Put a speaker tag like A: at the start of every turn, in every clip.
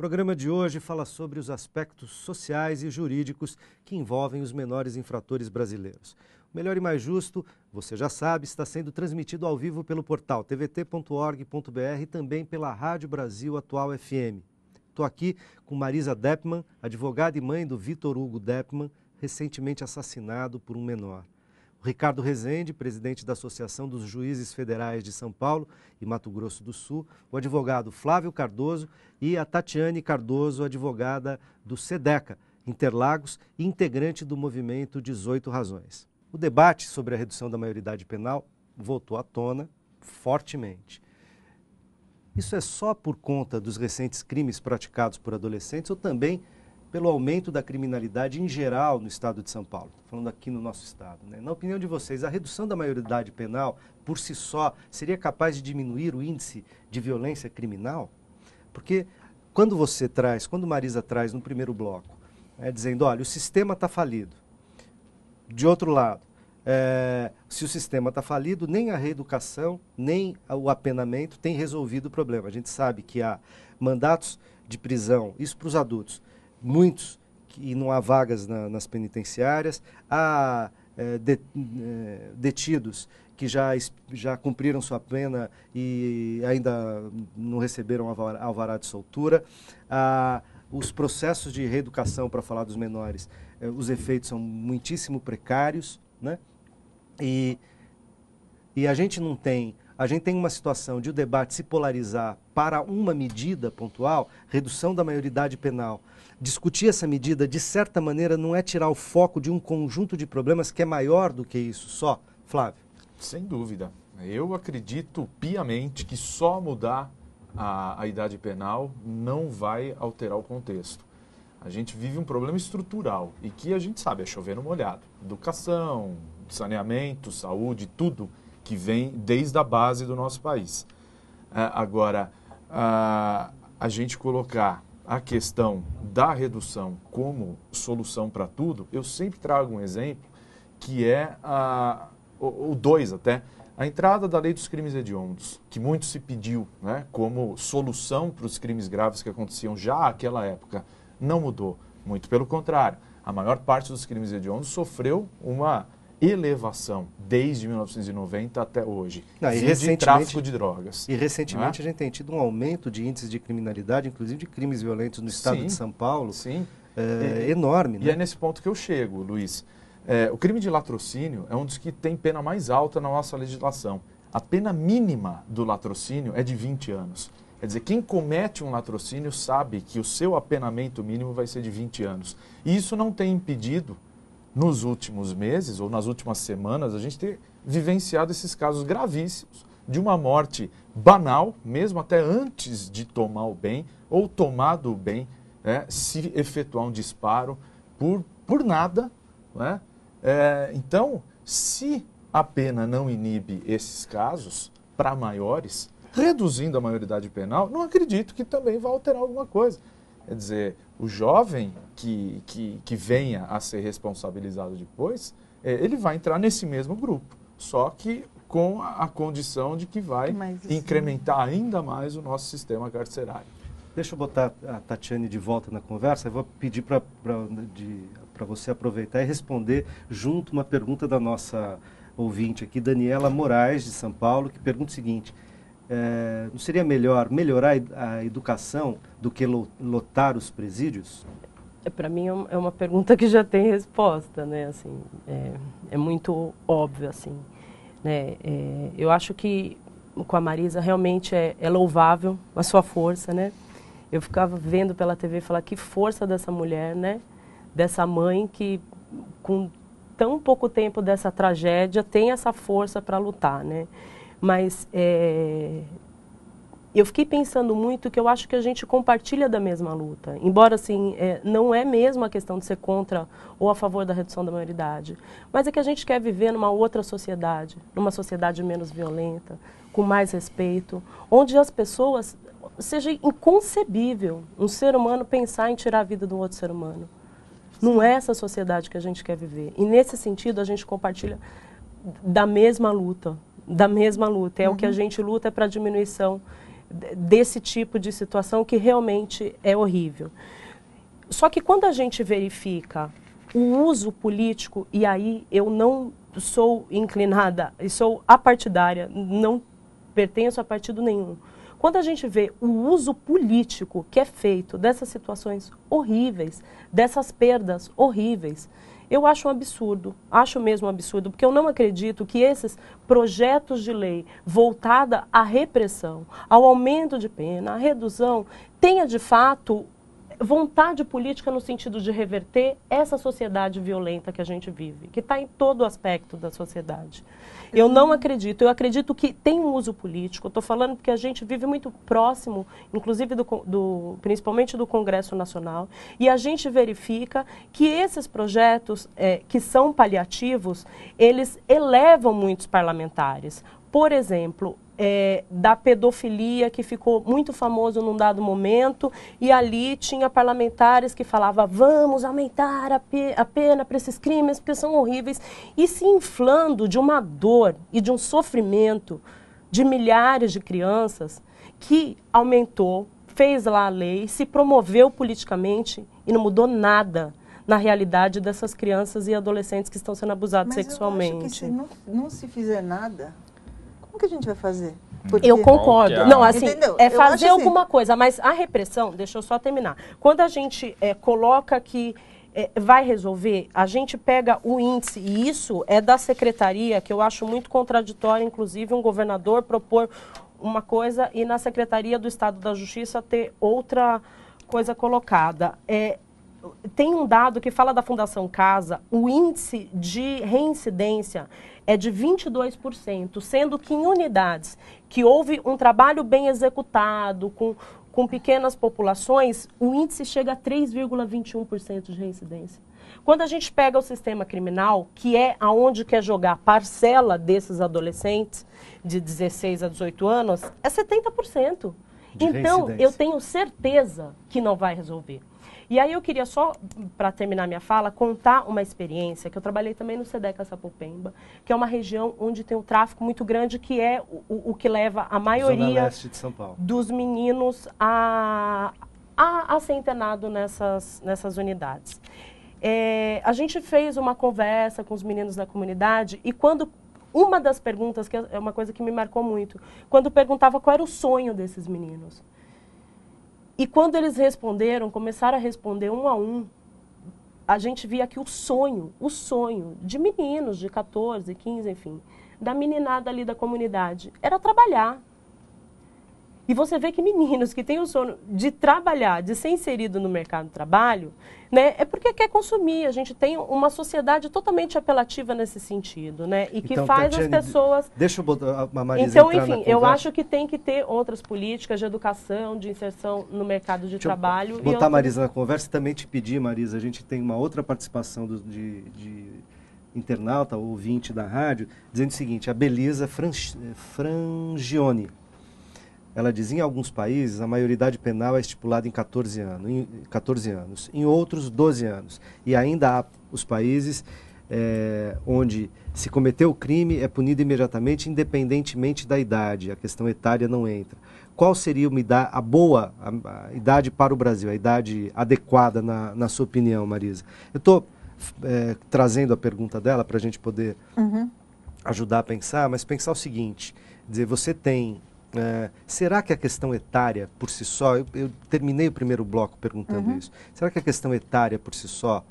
A: O programa de hoje fala sobre os aspectos sociais e jurídicos que envolvem os menores infratores brasileiros. O Melhor e Mais Justo, você já sabe, está sendo transmitido ao vivo pelo portal tvt.org.br e também pela Rádio Brasil Atual FM. Estou aqui com Marisa Deppmann, advogada e mãe do Vitor Hugo Deppmann, recentemente assassinado por um menor. Ricardo Rezende, presidente da Associação dos Juízes Federais de São Paulo e Mato Grosso do Sul, o advogado Flávio Cardoso e a Tatiane Cardoso, advogada do SEDECA, Interlagos, integrante do movimento 18 Razões. O debate sobre a redução da maioridade penal voltou à tona fortemente. Isso é só por conta dos recentes crimes praticados por adolescentes ou também pelo aumento da criminalidade em geral no estado de São Paulo, falando aqui no nosso estado. Né? Na opinião de vocês, a redução da maioridade penal, por si só, seria capaz de diminuir o índice de violência criminal? Porque quando você traz, quando Marisa traz no primeiro bloco, né, dizendo, olha, o sistema está falido. De outro lado, é, se o sistema está falido, nem a reeducação, nem o apenamento tem resolvido o problema. A gente sabe que há mandatos de prisão, isso para os adultos, muitos que não há vagas na, nas penitenciárias, há é, de, é, detidos que já, já cumpriram sua pena e ainda não receberam alvará de soltura, há os processos de reeducação, para falar dos menores, é, os efeitos são muitíssimo precários, né? E, e a gente não tem a gente tem uma situação de o debate se polarizar para uma medida pontual, redução da maioridade penal, discutir essa medida, de certa maneira, não é tirar o foco de um conjunto de problemas que é maior do que isso só, Flávio? Sem dúvida. Eu
B: acredito piamente que só mudar a, a idade penal não vai alterar o contexto. A gente vive um problema estrutural e que a gente sabe é chover no molhado. Educação, saneamento, saúde, tudo que vem desde a base do nosso país. Ah, agora, ah, a gente colocar a questão da redução como solução para tudo, eu sempre trago um exemplo que é a, o 2 até, a entrada da lei dos crimes hediondos, que muito se pediu né, como solução para os crimes graves que aconteciam já naquela época, não mudou. Muito pelo contrário, a maior parte dos crimes hediondos sofreu uma elevação desde 1990 até hoje não, e de tráfico de drogas. E recentemente
A: é? a gente tem tido um aumento de índices de criminalidade, inclusive de crimes violentos no estado sim, de São Paulo. Sim. É, e, enorme. Né? E é né? nesse ponto que eu chego, Luiz.
B: É, o crime de latrocínio é um dos que tem pena mais alta na nossa legislação. A pena mínima do latrocínio é de 20 anos. Quer dizer, quem comete um latrocínio sabe que o seu apenamento mínimo vai ser de 20 anos. E isso não tem impedido nos últimos meses ou nas últimas semanas, a gente tem vivenciado esses casos gravíssimos de uma morte banal, mesmo até antes de tomar o bem ou tomado o bem, né, se efetuar um disparo por, por nada. Né? É, então, se a pena não inibe esses casos para maiores, reduzindo a maioridade penal, não acredito que também vá alterar alguma coisa. Quer dizer, o jovem que, que, que venha a ser responsabilizado depois, é, ele vai entrar nesse mesmo grupo, só que com a, a condição de
A: que vai Mas, assim. incrementar sim. ainda mais o nosso sistema carcerário. Deixa eu botar a Tatiane de volta na conversa. Eu vou pedir para você aproveitar e responder junto uma pergunta da nossa ouvinte aqui, Daniela Moraes, de São Paulo, que pergunta o seguinte: é, não seria melhor melhorar a educação do que lotar os presídios?
C: É, Para mim é, é uma pergunta que já tem resposta, né? Assim, é, é muito óbvio, assim. Né? É, eu acho que com a Marisa realmente é, é louvável a sua força, né? Eu ficava vendo pela TV falar que força dessa mulher, né? Dessa mãe que com tão pouco tempo dessa tragédia tem essa força para lutar, né? Mas é, eu fiquei pensando muito que eu acho que a gente compartilha da mesma luta. Embora, assim, é, não é mesmo a questão de ser contra ou a favor da redução da maioridade, mas é que a gente quer viver numa outra sociedade, numa sociedade menos violenta, com mais respeito, onde as pessoas. Seja inconcebível um ser humano pensar em tirar a vida de um outro ser humano. Não é essa sociedade que a gente quer viver. E nesse sentido, a gente compartilha da mesma luta da mesma luta. É uhum. o que a uhum. gente luta para diminuição desse tipo de situação que realmente é horrível. Só que quando a gente verifica o uso político, e aí eu não sou inclinada, e sou apartidária, não pertenço a partido nenhum. Quando a gente vê o uso político que é feito dessas situações horríveis, dessas perdas horríveis, eu acho um absurdo, acho mesmo um absurdo, porque eu não acredito que esses projetos de lei voltada à repressão, ao aumento de pena, à redução, tenha de fato vontade política no sentido de reverter essa sociedade violenta que a gente vive, que está em todo aspecto da sociedade. Eu não acredito, eu acredito que tem um uso político, estou falando porque a gente vive muito próximo, inclusive do, do, principalmente do Congresso Nacional, e a gente verifica que esses projetos é, que são paliativos, eles elevam muitos parlamentares. Por exemplo, é, da pedofilia, que ficou muito famoso num dado momento, e ali tinha parlamentares que falavam vamos aumentar a, pe a pena para esses crimes, porque são horríveis, e se inflando de uma dor e de um sofrimento de milhares de crianças que aumentou, fez lá a lei, se promoveu politicamente e não mudou nada na realidade dessas crianças e adolescentes que estão sendo abusados Mas sexualmente. Eu acho que se não, não se fizer nada, que a gente vai fazer?
A: Porque... Eu concordo. É? Não, assim, Entendeu? é fazer assim. alguma
C: assim. coisa, mas a repressão, deixa eu só terminar. Quando a gente é, coloca que é, vai resolver, a gente pega o índice, e isso é da secretaria, que eu acho muito contraditório, inclusive, um governador propor uma coisa e na Secretaria do Estado da Justiça ter outra coisa colocada. É, tem um dado que fala da Fundação Casa, o índice de reincidência é de 22%, sendo que em unidades que houve um trabalho bem executado, com, com pequenas populações, o índice chega a 3,21% de reincidência. Quando a gente pega o sistema criminal, que é aonde quer jogar parcela desses adolescentes de 16 a 18 anos, é 70%. De então, eu tenho certeza que não vai resolver. E aí eu queria só, para terminar minha fala, contar uma experiência que eu trabalhei também no SEDECA Sapopemba, que é uma região onde tem um tráfico muito grande, que é o, o que leva a maioria dos meninos a, a, a ser internado nessas, nessas unidades. É, a gente fez uma conversa com os meninos da comunidade e quando uma das perguntas, que é, é uma coisa que me marcou muito, quando perguntava qual era o sonho desses meninos. E quando eles responderam, começaram a responder um a um, a gente via que o sonho, o sonho de meninos de 14, 15, enfim, da meninada ali da comunidade, era trabalhar, e você vê que meninos que têm o sono de trabalhar, de ser inserido no mercado de trabalho, né, é porque quer consumir. A gente tem uma sociedade totalmente apelativa nesse sentido, né? E que então, faz Tatiane, as pessoas.
A: Deixa eu botar a Marisa Então, enfim, eu acho
C: que tem que ter outras políticas de educação, de inserção no mercado de deixa trabalho. Eu botar a Marisa na
A: conversa e também te pedir, Marisa, a gente tem uma outra participação do, de, de internauta, ouvinte da rádio, dizendo o seguinte: a Belisa eh, Frangione ela diz: em alguns países, a maioridade penal é estipulada em 14 anos, em, 14 anos, em outros, 12 anos. E ainda há os países é, onde se cometeu o crime é punido imediatamente, independentemente da idade. A questão etária não entra. Qual seria uma idade, a boa a, a idade para o Brasil, a idade adequada, na, na sua opinião, Marisa? Eu estou eh, é, trazendo a pergunta dela para a gente poder uhum. ajudar a pensar, mas pensar o seguinte: dizer, você tem é, será que a questão etária por si só, eu, eu terminei o primeiro bloco perguntando uhum. isso, será que a questão etária por si só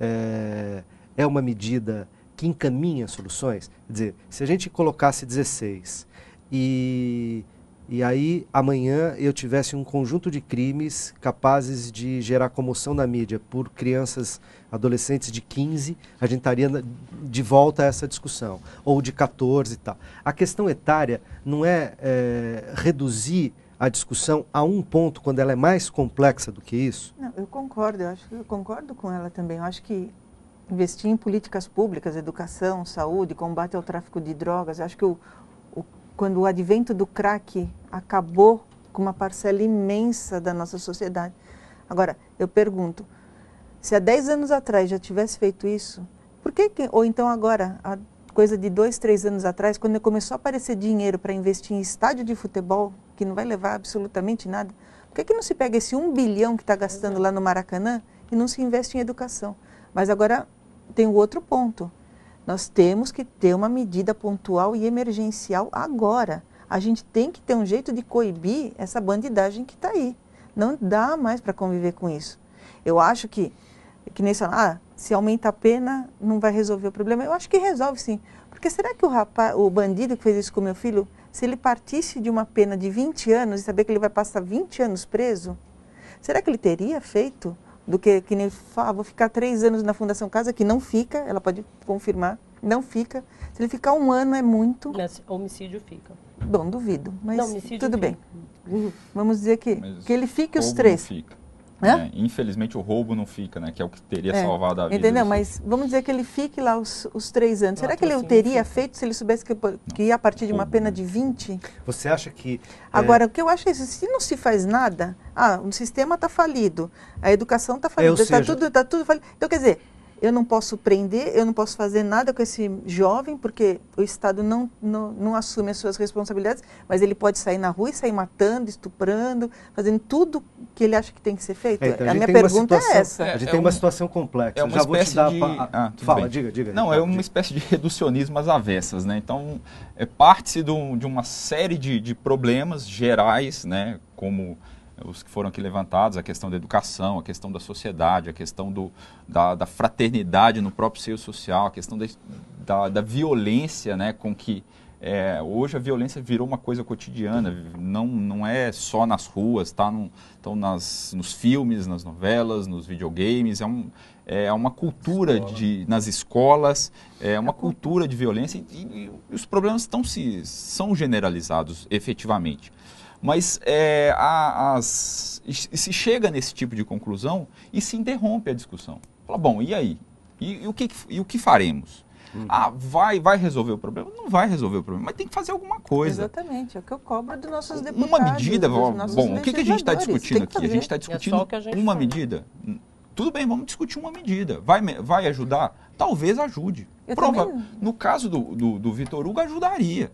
A: é, é uma medida que encaminha soluções? Quer dizer, se a gente colocasse 16 e e aí amanhã eu tivesse um conjunto de crimes capazes de gerar comoção na mídia por crianças, adolescentes de 15, a gente estaria de volta a essa discussão, ou de 14 e tal. A questão etária não é, é reduzir a discussão a um ponto quando ela é mais complexa do que isso?
D: Não, eu concordo, eu acho que eu concordo com ela também. Eu acho que investir em políticas públicas, educação, saúde, combate ao tráfico de drogas, acho que o, quando o advento do crack acabou com uma parcela imensa da nossa sociedade. Agora, eu pergunto, se há 10 anos atrás já tivesse feito isso, por que, que ou então agora, há coisa de dois, três anos atrás, quando começou a aparecer dinheiro para investir em estádio de futebol, que não vai levar absolutamente nada, por que, que não se pega esse um bilhão que está gastando lá no Maracanã e não se investe em educação? Mas agora tem o outro ponto. Nós temos que ter uma medida pontual e emergencial agora. A gente tem que ter um jeito de coibir essa bandidagem que está aí. Não dá mais para conviver com isso. Eu acho que, que nem ah, se aumenta a pena, não vai resolver o problema. Eu acho que resolve sim. Porque será que o, rapaz, o bandido que fez isso com meu filho, se ele partisse de uma pena de 20 anos e saber que ele vai passar 20 anos preso, será que ele teria feito? do que que nem ah, vou ficar três anos na Fundação Casa, que não fica, ela pode confirmar, não fica. Se ele ficar um ano é muito.
C: Mas homicídio fica.
D: Bom, duvido, mas não, tudo fica. bem. Uhum. Vamos dizer que, mas que ele fique os três.
E: Fica. É, infelizmente o roubo não fica, né? Que é o que teria é. salvado a vida. Entendeu? Mas
D: vamos dizer que ele fique lá os, os três anos. Será que ele tipo assim, teria feito se ele soubesse que, que ia a partir de uma pena né? de 20?
A: Você acha que. É, Agora, é...
D: o que eu acho é isso, se não se faz nada, ah, o sistema está falido, a educação está é, falida, está tudo, tá tudo falido. Então, quer dizer, eu não posso prender, eu não posso fazer nada com esse jovem, porque o Estado não, não, não, assume as suas responsabilidades, mas ele pode sair na rua e sair matando, estuprando, fazendo tudo que ele acha que tem que ser feito. É, então a, a minha pergunta é situação, é essa.
A: É, a gente é, tem uma situação complexa. É uma Já espécie vou te dar de... Ah, fala, bem. diga, diga. Não, é uma
E: diga. espécie de reducionismo às avessas. Né? Então, é parte-se de, uma série de, de problemas gerais, né? como os que foram aqui levantados, a questão da educação, a questão da sociedade, a questão do, da, da fraternidade no próprio seio social, a questão da, da, da violência né, com que é, hoje a violência virou uma coisa cotidiana, não, não é só nas ruas, tá? Então nas, nos filmes, nas novelas, nos videogames, é, um, é uma cultura Escola. de, nas escolas, é uma é cultura de violência e, e, e os problemas estão se, são generalizados efetivamente. Mas é, a, as, se chega nesse tipo de conclusão e se interrompe a discussão. Fala, bom, e aí? E, e o, que, e o que faremos? Uhum. Ah, vai, vai resolver o problema? Não vai resolver o problema, mas tem que fazer alguma coisa.
D: Exatamente, é o que eu cobro dos nossos deputados. Uma medida, bom, o que, que a gente está discutindo aqui? A gente está é discutindo é gente uma fala.
E: medida. Tudo bem, vamos discutir uma medida. Vai, vai ajudar? Talvez ajude. Prova, também... No caso do, do, do Vitor Hugo, ajudaria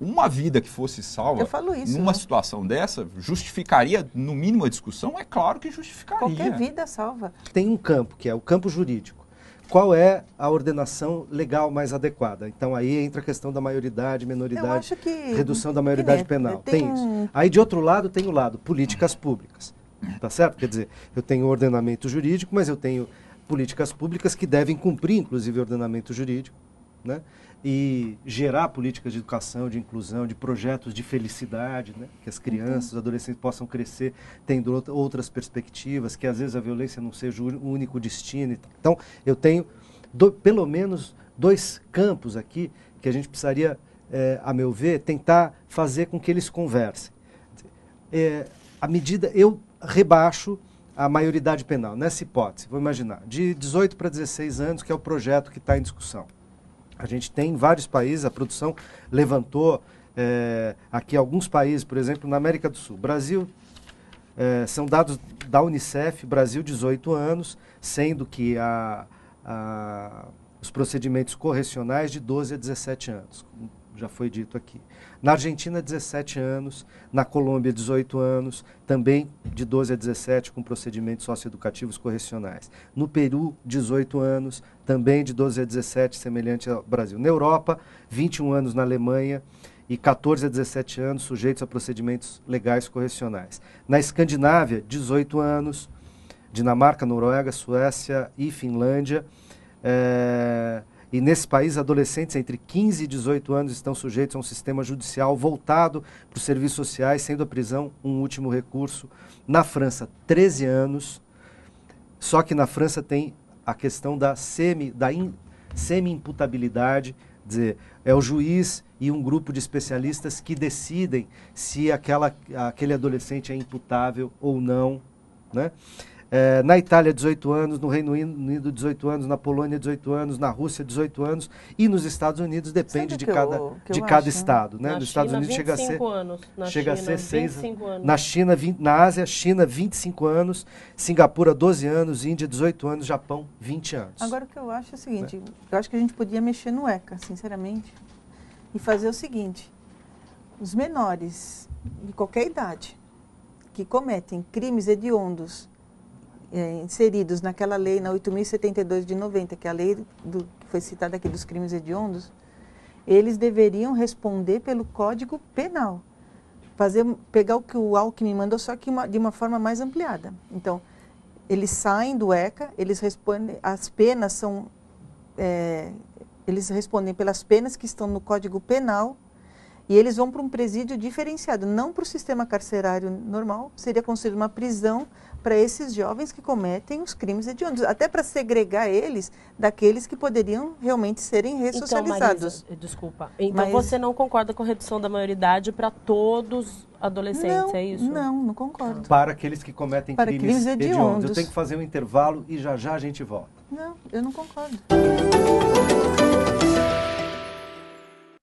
E: uma vida
A: que fosse salva isso, numa né? situação
E: dessa justificaria, no mínimo, a
A: discussão? É claro que justificaria. Qualquer vida salva. Tem um campo, que é o campo jurídico. Qual é a ordenação legal mais adequada? Então aí entra a questão da maioridade, menoridade, que, redução da maioridade penal. Tem, tem isso. Aí de outro lado tem o lado políticas públicas. Tá certo? Quer dizer, eu tenho ordenamento jurídico, mas eu tenho políticas públicas que devem cumprir, inclusive, o ordenamento jurídico. Né? e gerar políticas de educação, de inclusão, de projetos de felicidade, né? que as crianças, uhum. os adolescentes possam crescer tendo outras perspectivas, que às vezes a violência não seja o único destino. Então, eu tenho do, pelo menos dois campos aqui que a gente precisaria, é, a meu ver, tentar fazer com que eles conversem. É, a medida, eu rebaixo a maioridade penal, nessa hipótese, vou imaginar, de 18 para 16 anos, que é o projeto que está em discussão. A gente tem vários países, a produção levantou é, aqui alguns países, por exemplo, na América do Sul. Brasil, é, são dados da Unicef, Brasil 18 anos, sendo que a, a, os procedimentos correcionais de 12 a 17 anos já foi dito aqui. Na Argentina, 17 anos. Na Colômbia, 18 anos. Também de 12 a 17, com procedimentos socioeducativos correcionais. No Peru, 18 anos. Também de 12 a 17, semelhante ao Brasil. Na Europa, 21 anos na Alemanha e 14 a 17 anos sujeitos a procedimentos legais correcionais. Na Escandinávia, 18 anos. Dinamarca, Noruega, Suécia e Finlândia. É e nesse país, adolescentes entre 15 e 18 anos estão sujeitos a um sistema judicial voltado para os serviços sociais, sendo a prisão um último recurso. Na França, 13 anos. Só que na França tem a questão da semi da semi imputabilidade, dizer, é o juiz e um grupo de especialistas que decidem se aquela, aquele adolescente é imputável ou não, né? É, na Itália, 18 anos, no Reino Unido, 18 anos, na Polônia, 18 anos, na Rússia, 18 anos, e nos Estados Unidos depende de cada, eu, de cada estado. Né? Nos Estados Unidos chega a ser, anos, chega China, a ser 6 anos. Na China, 20, na Ásia, China, 25 anos, Singapura, 12 anos, Índia, 18 anos, Japão, 20 anos. Agora
D: o que eu acho é o seguinte, né? eu acho que a gente podia mexer no ECA, sinceramente, e fazer o seguinte, os menores de qualquer idade que cometem crimes hediondos é, inseridos naquela lei, na 8.072 de 90, que é a lei do, que foi citada aqui dos crimes hediondos, eles deveriam responder pelo Código Penal. Fazer, pegar o que o Alckmin mandou, só que uma, de uma forma mais ampliada. Então, eles saem do ECA, eles respondem, as penas são, é, eles respondem pelas penas que estão no Código Penal e eles vão para um presídio diferenciado, não para o sistema carcerário normal, seria considerado uma prisão para esses jovens que cometem os crimes hediondos, até para segregar eles daqueles que poderiam realmente serem
C: ressocializados. Então, Marisa, desculpa. Então Mas... você não concorda com a redução da maioridade para todos adolescentes, não, é isso? Não, não concordo.
A: Para aqueles que cometem para crimes, crimes hediondos. hediondos. Eu tenho que fazer um intervalo e já já a gente volta.
D: Não, eu não concordo.